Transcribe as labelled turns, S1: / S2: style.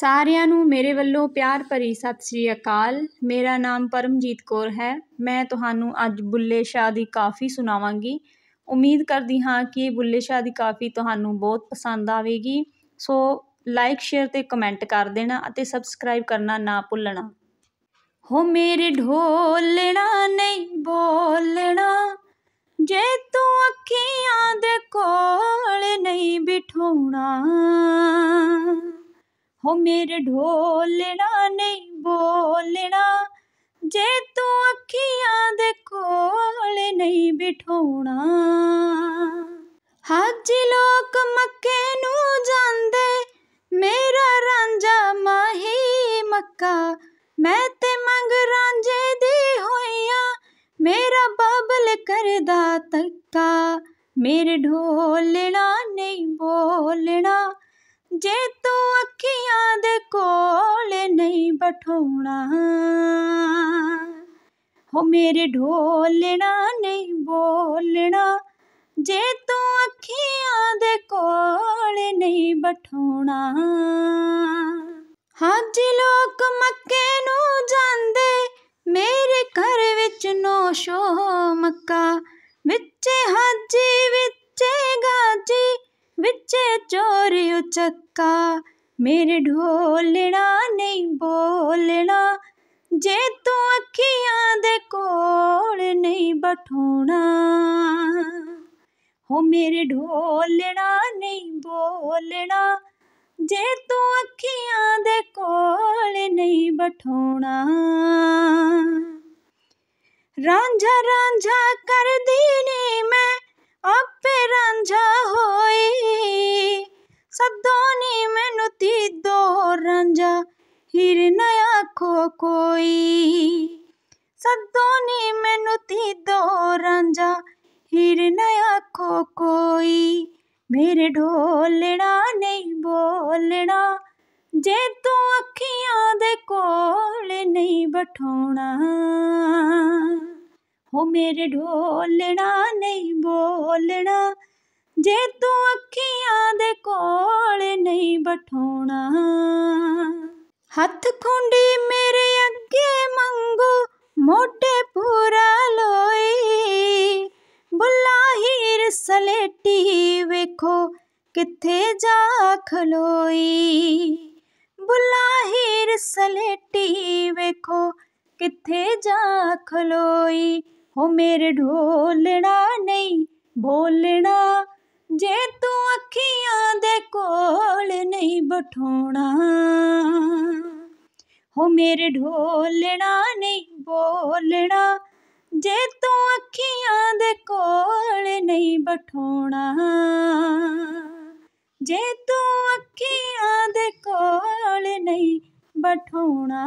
S1: ਸਾਰਿਆਂ ਨੂੰ ਮੇਰੇ ਵੱਲੋਂ ਪਿਆਰ ਭਰੀ ਸਤਿ ਸ੍ਰੀ ਅਕਾਲ ਮੇਰਾ ਨਾਮ ਪਰਮਜੀਤ ਕੌਰ ਹੈ ਮੈਂ ਤੁਹਾਨੂੰ ਅੱਜ ਬੁੱਲੇ ਸ਼ਾਹ ਦੀ ਕਾਫੀ ਸੁਣਾਵਾਂਗੀ ਉਮੀਦ ਕਰਦੀ ਹਾਂ ਕਿ ਬੁੱਲੇ ਸ਼ਾਹ ਦੀ ਕਾਫੀ ਤੁਹਾਨੂੰ ਬਹੁਤ ਪਸੰਦ ਆਵੇਗੀ ਸੋ ਲਾਈਕ ਸ਼ੇਅਰ ਤੇ ਕਮੈਂਟ ਕਰ ਦੇਣਾ ਅਤੇ ਸਬਸਕ੍ਰਾਈਬ ਕਰਨਾ ਨਾ ਭੁੱਲਣਾ ਹੋ ਮੇਰੇ ਢੋਲਣਾ ਨਹੀਂ ਬੋਲਣਾ ਜੇ ਤੂੰ ਅੱਖੀਆਂ ਦੇ ਕੋਲ ਨਹੀਂ ਬਿਠ ਹੋ ਮੇਰੇ ਢੋਲਣਾ ਨਹੀਂ ਬੋਲਣਾ ਜੇ ਤੂੰ ਅੱਖੀਆਂ ਦੇ ਕੋਲ ਨਹੀਂ ਬਿਠਾਉਣਾ ਹੱਜ ਲੋਕ ਮੱਕੇ ਨੂੰ ਜਾਂਦੇ ਮੇਰਾ ਰਾਂਝਾ ਮਾਹੀ ਮੱਕਾ ਮੈਂ ਤੇ ਮੰਗ ਰਾਂਝੇ ਦੀ ਹੋਈਆਂ ਮੇਰਾ ਬਾਬਲ ਕਰਦਾ ਤੱਕਾ ਮੇਰੇ ਢੋਲਣਾ ਨਹੀਂ ਬੋਲਣਾ ਜੇ ਅੱਖੀਆਂ ਦੇ ਕੋਲ ਨਹੀਂ ਬਠਾਉਣਾ ਹੋ ਮੇਰੇ ਢੋਲਣਾ ਨਹੀਂ ਬੋਲਣਾ ਜੇ ਤੂੰ ਅੱਖੀਆਂ ਦੇ ਕੋਲ ਨਹੀਂ ਬਠਾਉਣਾ ਹਾਜੀ ਲੋਕ ਮੱਕੇ ਨੂੰ ਜਾਂਦੇ ਮੇਰੇ ਘਰ ਵਿੱਚ ਨੋਸ਼ੋ ਮੱਕਾ ਵਿੱਚ ਹਾਜੀ ਵਿੱਚ ਗਾਜੀ ਵਿੱਚ ਚੋਰੀ ਉਚੱਕਾ ਮੇਰੇ ਢੋਲਣਾ ਨਹੀਂ ਬੋਲਣਾ ਜੇ ਤੂੰ ਅੱਖੀਆਂ ਦੇ ਕੋਲ ਨਹੀਂ ਬਠੋਣਾ ਹੋ ਮੇਰੇ ਢੋਲਣਾ ਨਹੀਂ ਬੋਲਣਾ ਜੇ ਤੂੰ ਅੱਖੀਆਂ ਦੇ ਕੋਲ ਨਹੀਂ ਬਠੋਣਾ ਰਾਂਝਾ ਰਾਂਝਾ ਦਿੱਤੀ ਦੋ ਰਾਂਝਾ हीर ਨਾ ਆਖੋ ਕੋਈ सदो ਨੀ ਮੈਨੂੰ ਤੀ ਦੋ ਰਾਂਝਾ हीर ਨਾ ਆਖੋ ਕੋਈ ਮੇਰੇ ਢੋਲਣਾ ਨਹੀਂ ਬੋਲਣਾ ਜੇ ਤੂੰ ਅੱਖੀਆਂ ਦੇ ਕੋਲ ਨਹੀਂ ਬਠਾਉਣਾ ਹੋ ਮੇਰੇ ਢੋਲਣਾ ਨਹੀਂ ਬੋਲਣਾ ਜੇ ਤੂੰ ਅੱਖੀਆਂ ਦੇ ਕੋਲ ਨਹੀਂ ਬਠੋਣਾ ਹੱਥ ਖੁੰਡੀ ਮੇਰੇ ਅੱਗੇ ਮੰਗੋ ਮੋਢੇ ਪੂਰਾ ਲੋਈ ਬੁੱਲਾ ਹੀਰ ਸਲੇਟੀ ਵੇਖੋ ਕਿੱਥੇ ਜਾ ਖਲੋਈ ਬੁੱਲਾ ਹੀਰ ਸਲੇਟੀ ਵੇਖੋ ਕਿੱਥੇ ਜਾ ਖਲੋਈ ਹੋ ਮੇਰੇ ਢੋਲਣਾ ਨਹੀਂ ਬੋਲਣਾ ਜੇ ਤੂੰ ਅੱਖੀਆਂ ਦੇ ਕੋਲ ਨਹੀਂ ਬਠੋਣਾ ਹੋ ਮੇਰੇ ਢੋਲਣਾ ਨਹੀਂ ਬੋਲਣਾ ਜੇ ਤੂੰ ਅੱਖੀਆਂ ਦੇ ਕੋਲ ਨਹੀਂ ਬਠੋਣਾ ਜੇ ਤੂੰ ਅੱਖੀਆਂ ਦੇ ਕੋਲ ਨਹੀਂ ਬਠੋਣਾ